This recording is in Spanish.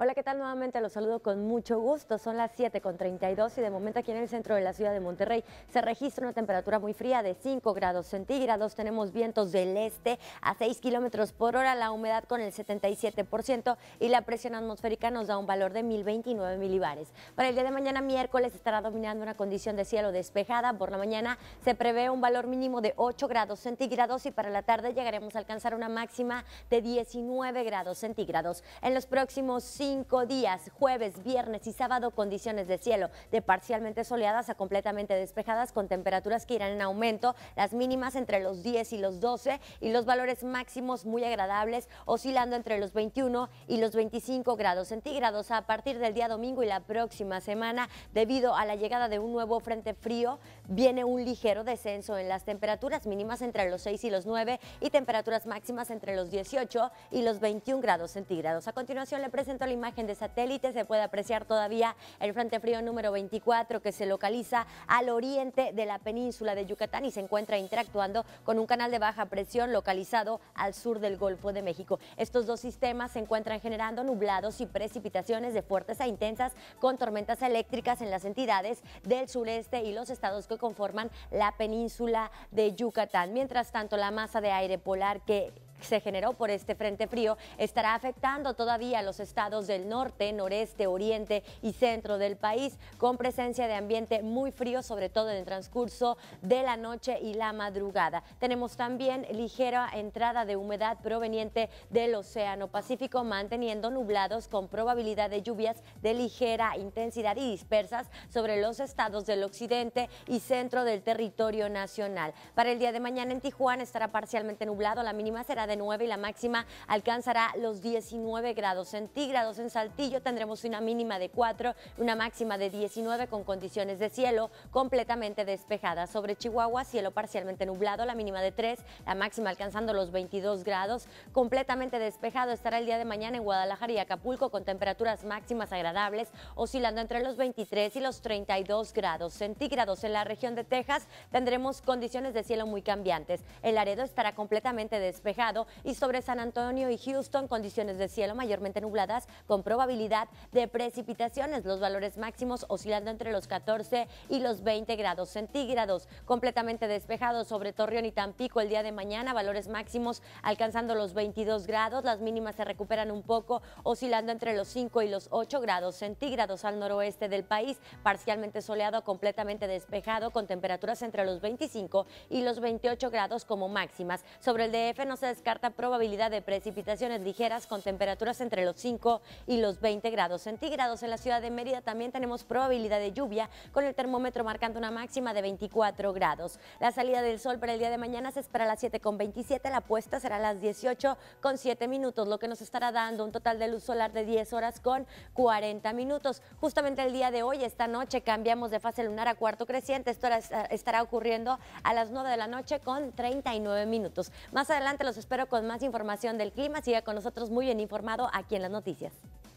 Hola, ¿qué tal? Nuevamente los saludo con mucho gusto. Son las 7 con 32 y de momento aquí en el centro de la ciudad de Monterrey se registra una temperatura muy fría de 5 grados centígrados. Tenemos vientos del este a 6 kilómetros por hora, la humedad con el 77% y la presión atmosférica nos da un valor de 1029 milibares. Para el día de mañana, miércoles, estará dominando una condición de cielo despejada. Por la mañana se prevé un valor mínimo de 8 grados centígrados y para la tarde llegaremos a alcanzar una máxima de 19 grados centígrados. En los próximos 5 cinco días, jueves, viernes y sábado, condiciones de cielo de parcialmente soleadas a completamente despejadas con temperaturas que irán en aumento, las mínimas entre los 10 y los 12 y los valores máximos muy agradables, oscilando entre los 21 y los 25 grados centígrados a partir del día domingo y la próxima semana, debido a la llegada de un nuevo frente frío, viene un ligero descenso en las temperaturas mínimas entre los 6 y los 9 y temperaturas máximas entre los 18 y los 21 grados centígrados. A continuación le presento la imagen de satélite se puede apreciar todavía el Frente Frío número 24 que se localiza al oriente de la península de Yucatán y se encuentra interactuando con un canal de baja presión localizado al sur del Golfo de México. Estos dos sistemas se encuentran generando nublados y precipitaciones de fuertes a intensas con tormentas eléctricas en las entidades del sureste y los estados que conforman la península de Yucatán. Mientras tanto, la masa de aire polar que se generó por este frente frío estará afectando todavía los estados del norte, noreste, oriente y centro del país, con presencia de ambiente muy frío, sobre todo en el transcurso de la noche y la madrugada. Tenemos también ligera entrada de humedad proveniente del Océano Pacífico, manteniendo nublados con probabilidad de lluvias de ligera intensidad y dispersas sobre los estados del occidente y centro del territorio nacional. Para el día de mañana en Tijuana estará parcialmente nublado, la mínima será de 9 y la máxima alcanzará los 19 grados centígrados. En Saltillo tendremos una mínima de 4, una máxima de 19 con condiciones de cielo completamente despejada. Sobre Chihuahua, cielo parcialmente nublado, la mínima de 3, la máxima alcanzando los 22 grados. Completamente despejado estará el día de mañana en Guadalajara y Acapulco con temperaturas máximas agradables, oscilando entre los 23 y los 32 grados centígrados. En la región de Texas tendremos condiciones de cielo muy cambiantes. El Laredo estará completamente despejado y sobre San Antonio y Houston condiciones de cielo mayormente nubladas con probabilidad de precipitaciones. Los valores máximos oscilando entre los 14 y los 20 grados centígrados. Completamente despejado sobre Torreón y Tampico el día de mañana, valores máximos alcanzando los 22 grados, las mínimas se recuperan un poco, oscilando entre los 5 y los 8 grados centígrados al noroeste del país, parcialmente soleado, completamente despejado, con temperaturas entre los 25 y los 28 grados como máximas. Sobre el DF no se carta probabilidad de precipitaciones ligeras con temperaturas entre los 5 y los 20 grados centígrados. En la ciudad de Mérida también tenemos probabilidad de lluvia con el termómetro marcando una máxima de 24 grados. La salida del sol para el día de mañana se espera a las 7.27, la puesta será a las 7 minutos, lo que nos estará dando un total de luz solar de 10 horas con 40 minutos. Justamente el día de hoy, esta noche, cambiamos de fase lunar a cuarto creciente. Esto estará ocurriendo a las 9 de la noche con 39 minutos. Más adelante los espero con más información del clima. Siga con nosotros muy bien informado aquí en las noticias.